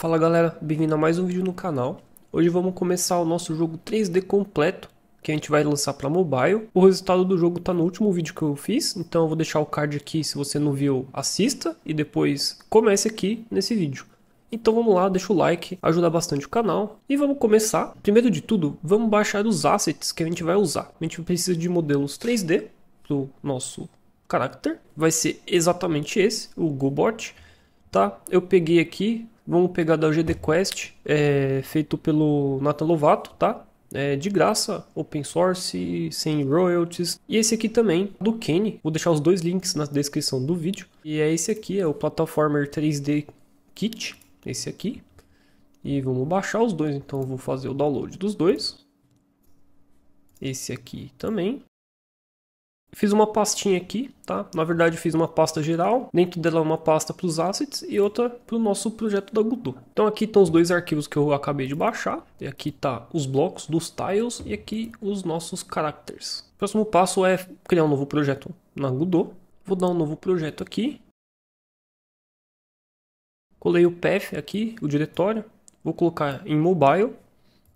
Fala galera, bem-vindo a mais um vídeo no canal. Hoje vamos começar o nosso jogo 3D completo, que a gente vai lançar para mobile. O resultado do jogo está no último vídeo que eu fiz, então eu vou deixar o card aqui, se você não viu, assista e depois comece aqui nesse vídeo. Então vamos lá, deixa o like, ajuda bastante o canal. E vamos começar. Primeiro de tudo, vamos baixar os assets que a gente vai usar. A gente precisa de modelos 3D do nosso character. Vai ser exatamente esse, o GoBot. Tá, eu peguei aqui, vamos pegar da GD Quest, é, feito pelo Nathan Lovato, tá? É, de graça, open source, sem royalties. E esse aqui também, do Kenny. Vou deixar os dois links na descrição do vídeo. E é esse aqui, é o Platformer 3D Kit, esse aqui. E vamos baixar os dois, então vou fazer o download dos dois. Esse aqui também. Fiz uma pastinha aqui, tá? Na verdade, fiz uma pasta geral, dentro dela uma pasta para os assets e outra para o nosso projeto da Godot. Então aqui estão os dois arquivos que eu acabei de baixar, e aqui tá os blocos dos tiles e aqui os nossos characters. O próximo passo é criar um novo projeto na Godot. Vou dar um novo projeto aqui. Colei o path aqui, o diretório. Vou colocar em mobile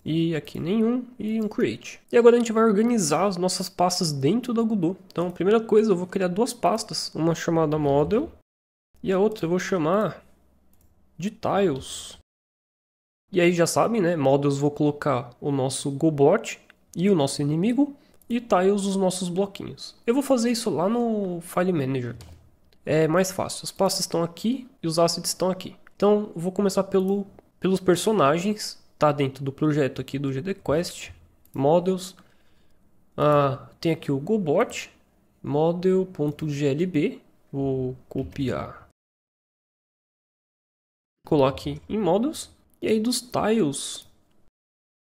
e aqui nenhum e um create. E agora a gente vai organizar as nossas pastas dentro da Godot. Então, a primeira coisa, eu vou criar duas pastas, uma chamada model e a outra eu vou chamar de tiles. E aí já sabem, né? Models vou colocar o nosso gobot e o nosso inimigo e tiles os nossos bloquinhos. Eu vou fazer isso lá no File Manager. É mais fácil. As pastas estão aqui e os assets estão aqui. Então, vou começar pelo, pelos personagens está dentro do projeto aqui do GDQuest, models, ah, tem aqui o GoBot, model.glb, vou copiar, coloque em models, e aí dos tiles,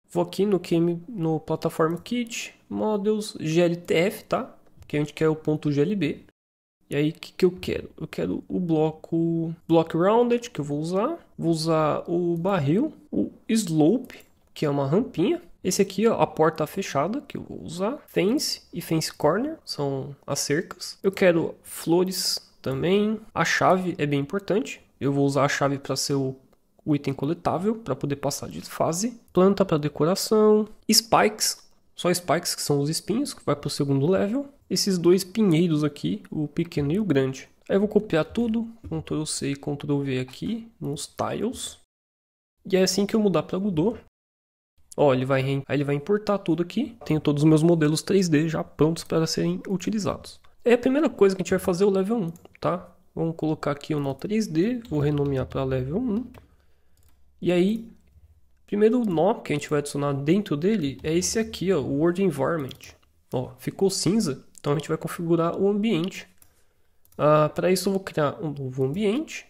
vou aqui no, game, no plataforma kit, models, gltf, tá? Que a gente quer o ponto .glb. E aí, o que, que eu quero? Eu quero o bloco block rounded que eu vou usar, vou usar o barril, o slope, que é uma rampinha. Esse aqui, ó, a porta fechada, que eu vou usar. Fence e fence corner, são as cercas. Eu quero flores também. A chave é bem importante. Eu vou usar a chave para ser o, o item coletável, para poder passar de fase. Planta para decoração. Spikes, só spikes que são os espinhos, que vai para o segundo level. Esses dois pinheiros aqui, o pequeno e o grande. Aí eu vou copiar tudo, Ctrl C e Ctrl V aqui, nos tiles. E é assim que eu mudar para Godot. Ó, ele vai, aí ele vai importar tudo aqui. Tenho todos os meus modelos 3D já prontos para serem utilizados. É a primeira coisa que a gente vai fazer é o level 1, tá? Vamos colocar aqui o nó 3D, vou renomear para level 1. E aí, primeiro nó que a gente vai adicionar dentro dele é esse aqui, ó, o World Environment. Ó, ficou cinza, então a gente vai configurar o ambiente. Ah, para isso eu vou criar um novo ambiente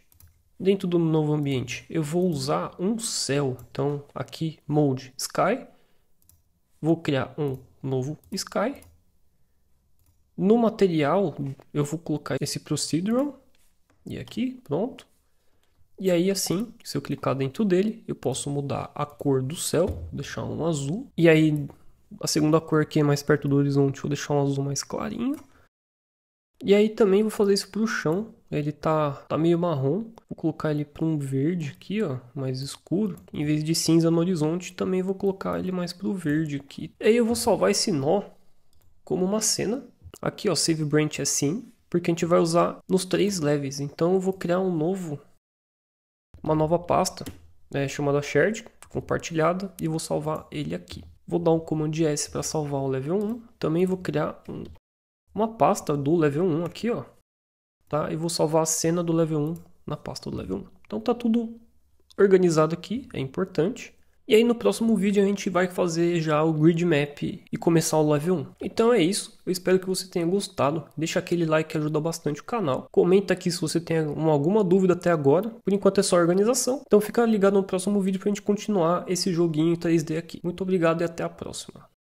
Dentro do novo ambiente, eu vou usar um céu. Então, aqui, Mode Sky. Vou criar um novo Sky. No material, eu vou colocar esse Procedural. E aqui, pronto. E aí, assim, se eu clicar dentro dele, eu posso mudar a cor do céu. Deixar um azul. E aí, a segunda cor aqui é mais perto do horizonte. Vou deixar um azul mais clarinho. E aí também vou fazer isso para o chão ele tá, tá meio marrom. Vou colocar ele para um verde aqui, ó, mais escuro. Em vez de cinza no horizonte, também vou colocar ele mais para o verde aqui. Aí eu vou salvar esse nó como uma cena. Aqui, ó, Save Branch assim, porque a gente vai usar nos três levels. Então eu vou criar um novo, uma nova pasta, né, chamada Shared, compartilhada, e vou salvar ele aqui. Vou dar um comando S para salvar o level 1. Também vou criar um, uma pasta do level 1 aqui, ó, tá? E vou salvar a cena do level 1 na pasta do level 1. Então tá tudo organizado aqui, é importante. E aí no próximo vídeo a gente vai fazer já o grid map e começar o level 1. Então é isso, eu espero que você tenha gostado, deixa aquele like que ajuda bastante o canal. Comenta aqui se você tem alguma dúvida até agora, por enquanto é só organização. Então fica ligado no próximo vídeo para a gente continuar esse joguinho 3D aqui. Muito obrigado e até a próxima.